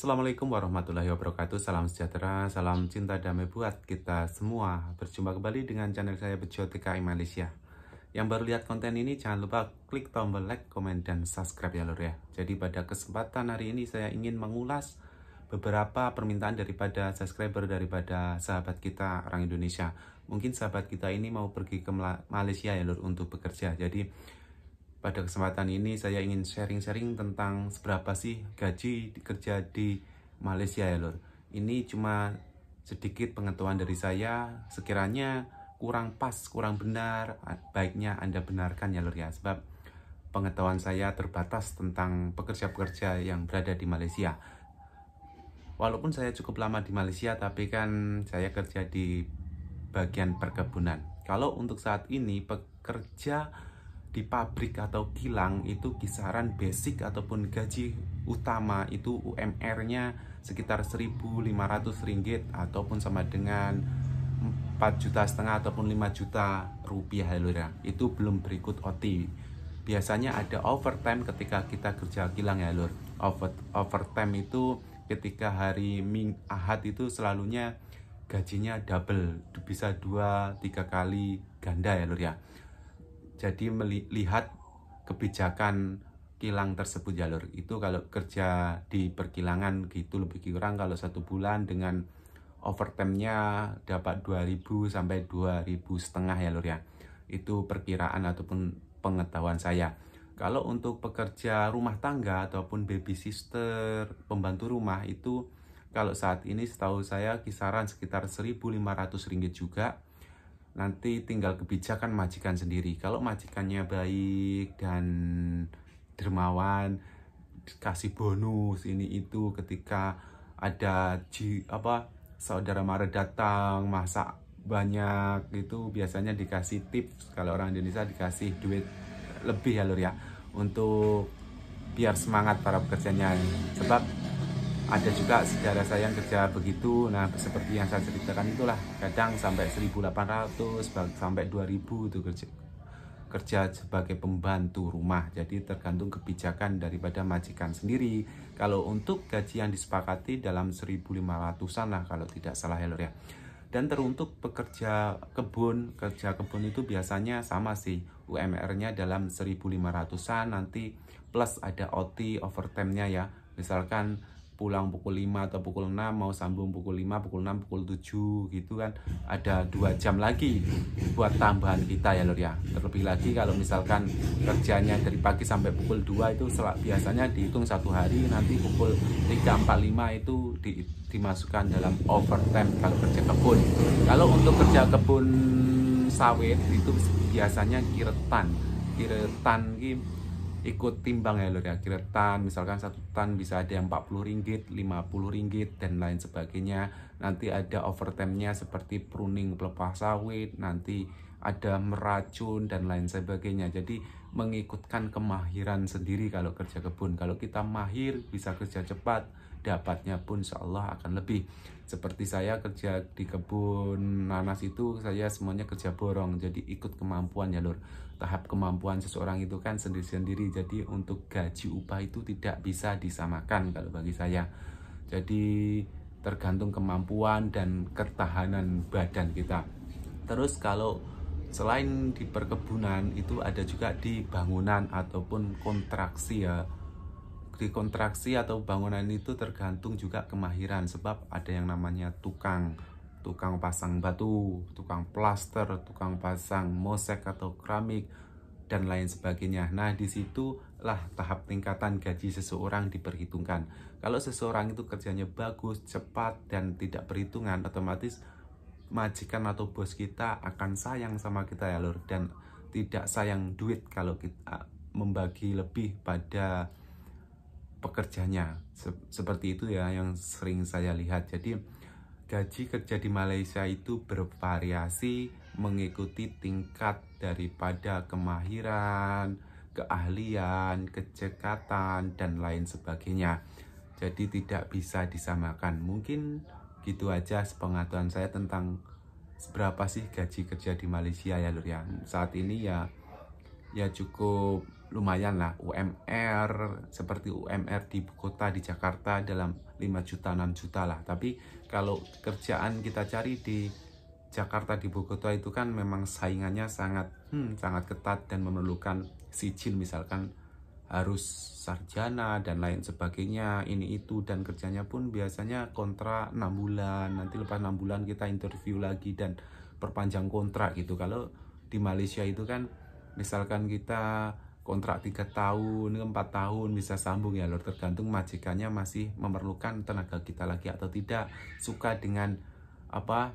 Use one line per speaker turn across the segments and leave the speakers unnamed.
Assalamualaikum warahmatullahi wabarakatuh Salam sejahtera, salam cinta damai buat kita semua Berjumpa kembali dengan channel saya Bejo TKI Malaysia Yang baru lihat konten ini jangan lupa klik tombol like, komen, dan subscribe ya lor ya Jadi pada kesempatan hari ini saya ingin mengulas beberapa permintaan daripada subscriber daripada sahabat kita orang Indonesia Mungkin sahabat kita ini mau pergi ke Malaysia ya lor untuk bekerja Jadi pada kesempatan ini saya ingin sharing-sharing tentang seberapa sih gaji kerja di Malaysia ya lor. Ini cuma sedikit pengetahuan dari saya, sekiranya kurang pas, kurang benar, baiknya Anda benarkan ya lor ya. Sebab pengetahuan saya terbatas tentang pekerja-pekerja yang berada di Malaysia. Walaupun saya cukup lama di Malaysia, tapi kan saya kerja di bagian perkebunan. Kalau untuk saat ini pekerja di pabrik atau kilang itu kisaran basic ataupun gaji utama itu UMR-nya sekitar 1.500 ringgit ataupun sama dengan 4 juta setengah ataupun 5 juta rupiah ya, ya. Itu belum berikut OT. Biasanya ada overtime ketika kita kerja kilang ya lur. Over, overtime itu ketika hari Ming Ahad itu selalunya gajinya double, bisa dua tiga kali ganda ya lur ya. Jadi melihat kebijakan kilang tersebut jalur itu kalau kerja di perkilangan gitu lebih kurang kalau satu bulan dengan overtime-nya dapat 2000 sampai 2000 setengah ya lur ya itu perkiraan ataupun pengetahuan saya kalau untuk pekerja rumah tangga ataupun baby sister pembantu rumah itu kalau saat ini setahu saya kisaran sekitar 1500 ringgit juga nanti tinggal kebijakan majikan sendiri kalau majikannya baik dan dermawan kasih bonus ini itu ketika ada ji apa saudara mara datang masak banyak itu biasanya dikasih tips kalau orang Indonesia dikasih duit lebih ya lur ya untuk biar semangat para pekerjanya sebab ada juga sejarah saya yang kerja begitu nah seperti yang saya ceritakan itulah kadang sampai 1800 sampai 2000 itu kerja kerja sebagai pembantu rumah jadi tergantung kebijakan daripada majikan sendiri kalau untuk gaji yang disepakati dalam 1500an lah kalau tidak salah ya dan teruntuk pekerja kebun kerja kebun itu biasanya sama sih UMR nya dalam 1500an nanti plus ada OT overtime nya ya misalkan pulang pukul 5 atau pukul 6 mau sambung pukul 5 pukul 6 pukul 7 gitu kan ada dua jam lagi buat tambahan kita ya lor ya terlebih lagi kalau misalkan kerjanya dari pagi sampai pukul 2 itu selak biasanya dihitung satu hari nanti pukul 3 4 5 itu di, dimasukkan dalam overtime kalau kerja kebun kalau untuk kerja kebun sawit itu biasanya kiretan kiretan ikut timbang ya lur ya kira tan misalkan satu tan bisa ada yang 40 ringgit 50 ringgit dan lain sebagainya nanti ada overtime nya seperti pruning pelepah sawit nanti ada meracun dan lain sebagainya jadi mengikutkan kemahiran sendiri kalau kerja kebun kalau kita mahir bisa kerja cepat dapatnya pun insya Allah akan lebih seperti saya kerja di kebun nanas itu saya semuanya kerja borong jadi ikut kemampuan ya lur tahap kemampuan seseorang itu kan sendiri-sendiri jadi untuk gaji upah itu tidak bisa disamakan kalau bagi saya jadi tergantung kemampuan dan ketahanan badan kita terus kalau selain di perkebunan itu ada juga di bangunan ataupun kontraksi ya dekontraksi atau bangunan itu tergantung juga kemahiran sebab ada yang namanya tukang tukang pasang batu, tukang plaster, tukang pasang mosek atau keramik dan lain sebagainya. Nah, di situlah tahap tingkatan gaji seseorang diperhitungkan. Kalau seseorang itu kerjanya bagus, cepat dan tidak perhitungan, otomatis majikan atau bos kita akan sayang sama kita ya lur dan tidak sayang duit kalau kita ah, membagi lebih pada pekerjanya seperti itu ya yang sering saya lihat jadi gaji kerja di Malaysia itu bervariasi mengikuti tingkat daripada kemahiran keahlian kecekatan dan lain sebagainya jadi tidak bisa disamakan mungkin gitu aja sepengetahuan saya tentang seberapa sih gaji kerja di Malaysia ya lur ya saat ini ya ya cukup lumayan lah UMR seperti UMR di kota di Jakarta dalam 5 juta 6 juta lah tapi kalau kerjaan kita cari di Jakarta di Bogota itu kan memang saingannya sangat hmm, sangat ketat dan memerlukan sijil misalkan harus sarjana dan lain sebagainya ini itu dan kerjanya pun biasanya kontra 6 bulan nanti lepas 6 bulan kita interview lagi dan perpanjang kontrak gitu kalau di Malaysia itu kan misalkan kita kontrak tiga tahun, empat tahun bisa sambung ya lor tergantung majikannya masih memerlukan tenaga kita lagi atau tidak, suka dengan apa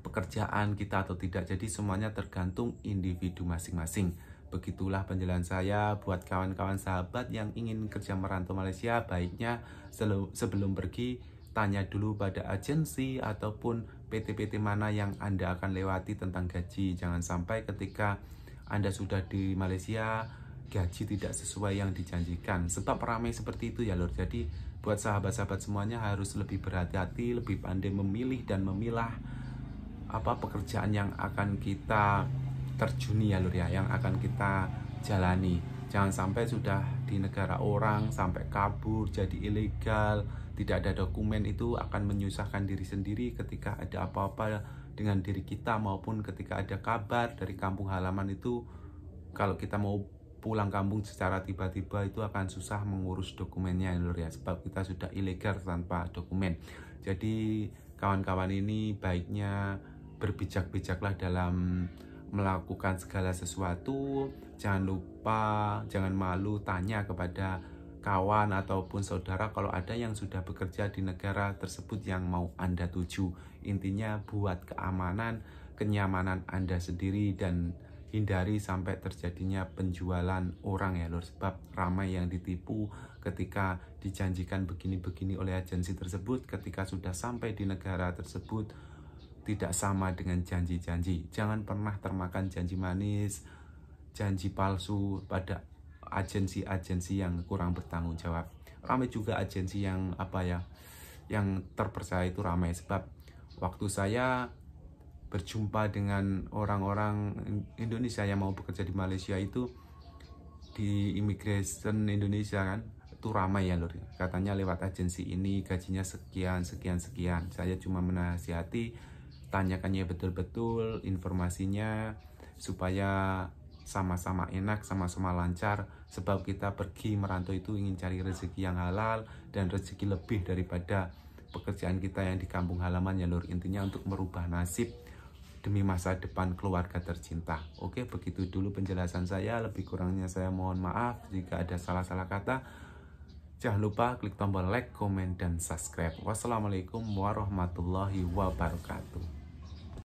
pekerjaan kita atau tidak. Jadi semuanya tergantung individu masing-masing. Begitulah penjelasan saya buat kawan-kawan sahabat yang ingin kerja merantau Malaysia, baiknya sebelum pergi tanya dulu pada agensi ataupun PT-PT mana yang Anda akan lewati tentang gaji. Jangan sampai ketika Anda sudah di Malaysia gaji tidak sesuai yang dijanjikan sebab ramai seperti itu ya lor jadi buat sahabat-sahabat semuanya harus lebih berhati-hati lebih pandai memilih dan memilah apa pekerjaan yang akan kita terjuni ya lor ya yang akan kita jalani jangan sampai sudah di negara orang sampai kabur jadi ilegal tidak ada dokumen itu akan menyusahkan diri sendiri ketika ada apa-apa dengan diri kita maupun ketika ada kabar dari kampung halaman itu kalau kita mau pulang kampung secara tiba-tiba itu akan susah mengurus dokumennya ya, lur ya sebab kita sudah ilegal tanpa dokumen jadi kawan-kawan ini baiknya berbijak-bijaklah dalam melakukan segala sesuatu jangan lupa jangan malu tanya kepada kawan ataupun saudara kalau ada yang sudah bekerja di negara tersebut yang mau Anda tuju. Intinya buat keamanan, kenyamanan Anda sendiri dan hindari sampai terjadinya penjualan orang ya lor sebab ramai yang ditipu ketika dijanjikan begini-begini oleh agensi tersebut ketika sudah sampai di negara tersebut tidak sama dengan janji-janji jangan pernah termakan janji manis janji palsu pada agensi-agensi yang kurang bertanggung jawab ramai juga agensi yang apa ya yang terpercaya itu ramai sebab waktu saya berjumpa dengan orang-orang Indonesia yang mau bekerja di Malaysia itu di immigration Indonesia kan itu ramai ya lur katanya lewat agensi ini gajinya sekian sekian sekian saya cuma menasihati tanyakannya betul-betul informasinya supaya sama-sama enak sama-sama lancar sebab kita pergi merantau itu ingin cari rezeki yang halal dan rezeki lebih daripada pekerjaan kita yang di kampung halaman ya lur intinya untuk merubah nasib demi masa depan keluarga tercinta. Oke, begitu dulu penjelasan saya. Lebih kurangnya saya mohon maaf jika ada salah-salah kata. Jangan lupa klik tombol like, komen, dan subscribe. Wassalamualaikum warahmatullahi wabarakatuh.